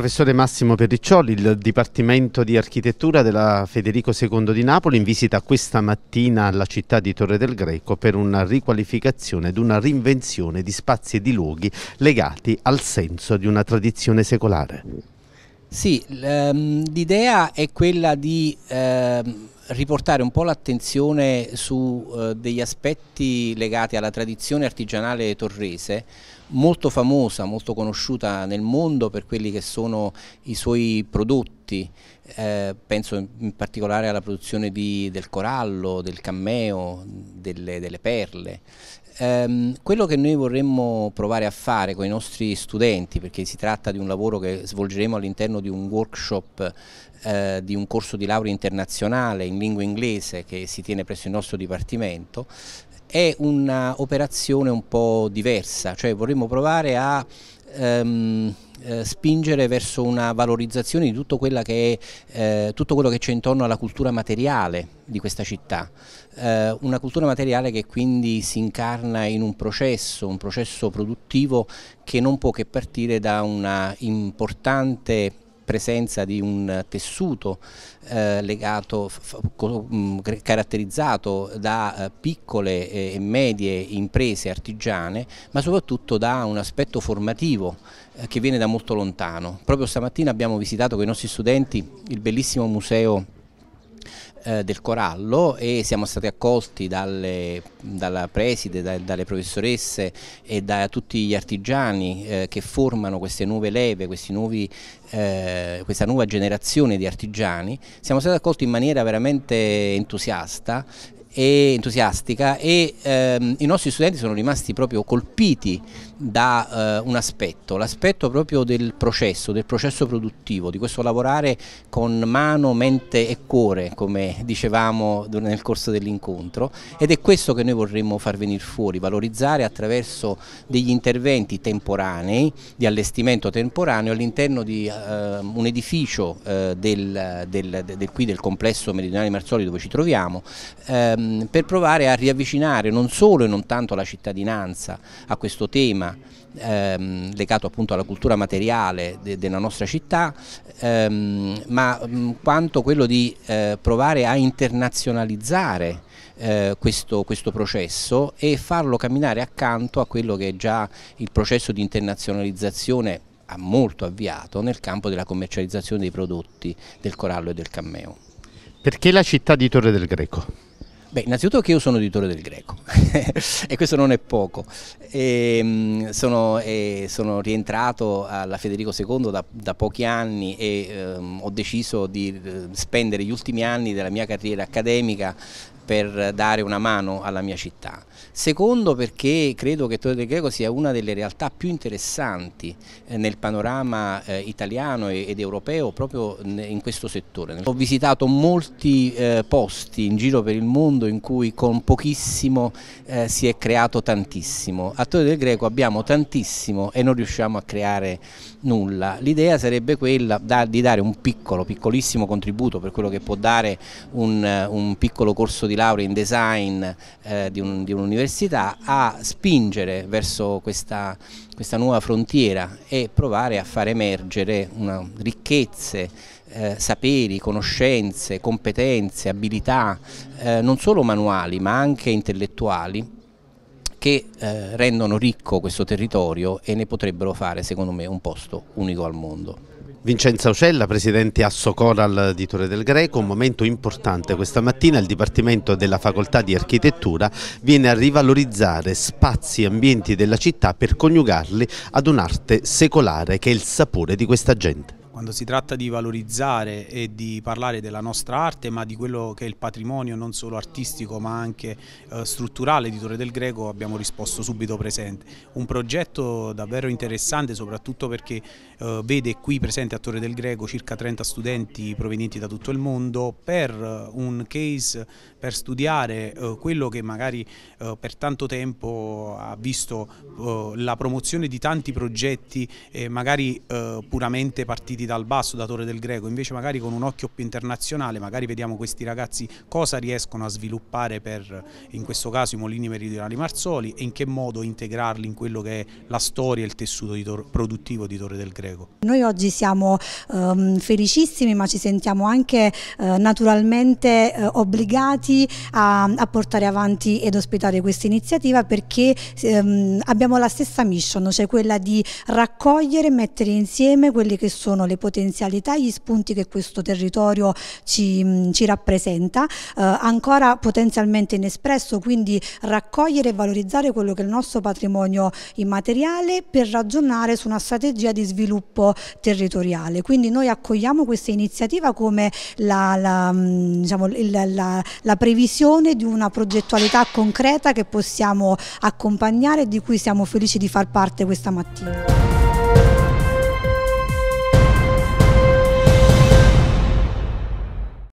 professore Massimo Perriccioli, il Dipartimento di Architettura della Federico II di Napoli in visita questa mattina alla città di Torre del Greco per una riqualificazione ed una rinvenzione di spazi e di luoghi legati al senso di una tradizione secolare. Sì, ehm, l'idea è quella di ehm, riportare un po' l'attenzione su eh, degli aspetti legati alla tradizione artigianale torrese molto famosa, molto conosciuta nel mondo per quelli che sono i suoi prodotti, eh, penso in particolare alla produzione di, del corallo, del cammeo, delle, delle perle. Eh, quello che noi vorremmo provare a fare con i nostri studenti, perché si tratta di un lavoro che svolgeremo all'interno di un workshop eh, di un corso di laurea internazionale in lingua inglese che si tiene presso il nostro dipartimento, è un'operazione un po' diversa, cioè vorremmo provare a ehm, eh, spingere verso una valorizzazione di tutto, che è, eh, tutto quello che c'è intorno alla cultura materiale di questa città, eh, una cultura materiale che quindi si incarna in un processo, un processo produttivo che non può che partire da una importante presenza di un tessuto eh, legato, mm, caratterizzato da eh, piccole e medie imprese artigiane, ma soprattutto da un aspetto formativo eh, che viene da molto lontano. Proprio stamattina abbiamo visitato con i nostri studenti il bellissimo museo eh, del corallo e siamo stati accolti dalle, dalla preside, da, dalle professoresse e da tutti gli artigiani eh, che formano queste nuove leve, nuovi, eh, questa nuova generazione di artigiani. Siamo stati accolti in maniera veramente entusiasta e entusiastica e ehm, i nostri studenti sono rimasti proprio colpiti da eh, un aspetto, l'aspetto proprio del processo, del processo produttivo, di questo lavorare con mano, mente e cuore, come dicevamo nel corso dell'incontro ed è questo che noi vorremmo far venire fuori, valorizzare attraverso degli interventi temporanei, di allestimento temporaneo all'interno di eh, un edificio eh, del, del, del, qui del complesso meridionale Marzoli dove ci troviamo, ehm, Ehm, per provare a riavvicinare non solo e non tanto la cittadinanza a questo tema ehm, legato appunto alla cultura materiale de della nostra città, ehm, ma mh, mm, quanto quello di eh, provare a internazionalizzare eh, questo, questo, processo e farlo camminare accanto a quello che è già il processo di internazionalizzazione ha molto avviato nel campo della commercializzazione dei prodotti del corallo e del cammeo. Perché la città di Torre del Greco? Beh, innanzitutto che io sono editore del Greco e questo non è poco. E, ehm, sono, e, eh, sono, rientrato alla Federico II da, da pochi anni e um, ho deciso di eh, spendere gli ultimi anni della mia carriera accademica per dare una mano alla mia città. Secondo perché credo che Torre del Greco sia una delle realtà più interessanti eh, nel panorama eh, italiano ed europeo proprio in questo settore. Ho visitato molti eh, posti in giro per il mondo in cui con pochissimo si è creato tantissimo. A Torre del Greco abbiamo tantissimo e non riusciamo a creare nulla. L'idea sarebbe quella di dare un piccolo, piccolissimo contributo per quello che può dare un, un piccolo corso di laurea in design eh, di un'università un a spingere verso questa, questa, nuova frontiera e provare a far emergere una, ricchezze, eh, saperi, conoscenze, competenze, abilità, eh, non solo manuali ma anche intellettuali che eh, rendono ricco questo territorio e ne potrebbero fare secondo me un posto unico al mondo. Vincenzo Ocella, presidente Assocoral di Torre del Greco, un momento importante. Questa mattina il Dipartimento della Facoltà di Architettura viene a rivalorizzare spazi e ambienti della città per coniugarli ad un'arte secolare che è il sapore di questa gente quando si tratta di valorizzare e di parlare della nostra arte, ma di quello che è il patrimonio non solo artistico ma anche eh, strutturale di Torre del Greco, abbiamo risposto subito presente. Un progetto davvero interessante soprattutto perché eh, vede qui presente a Torre del Greco circa 30 studenti provenienti da tutto il mondo per eh, un case per studiare eh, quello che magari eh, per tanto tempo ha visto eh, la promozione di tanti progetti magari puramente partiti dal basso da Torre del Greco, invece magari con un occhio più internazionale, magari vediamo questi ragazzi cosa riescono a sviluppare per in questo caso i Molini Meridionali Marzoli e in che modo integrarli in quello che è la storia e il tessuto di produttivo di Torre del Greco. Noi oggi siamo ehm, felicissimi ma ci sentiamo anche eh, naturalmente eh, obbligati a, a, portare avanti ed ospitare questa iniziativa perché ehm, abbiamo la stessa mission, cioè quella di raccogliere e mettere insieme quelle che sono le potenzialità e gli spunti che questo territorio ci, ci rappresenta, eh, ancora potenzialmente inespresso, quindi raccogliere e valorizzare quello che è il nostro patrimonio immateriale per ragionare su una strategia di sviluppo territoriale. Quindi noi accogliamo questa iniziativa come la, la, diciamo, la, la previsione di una progettualità concreta che possiamo accompagnare e di cui siamo felici di far parte questa mattina.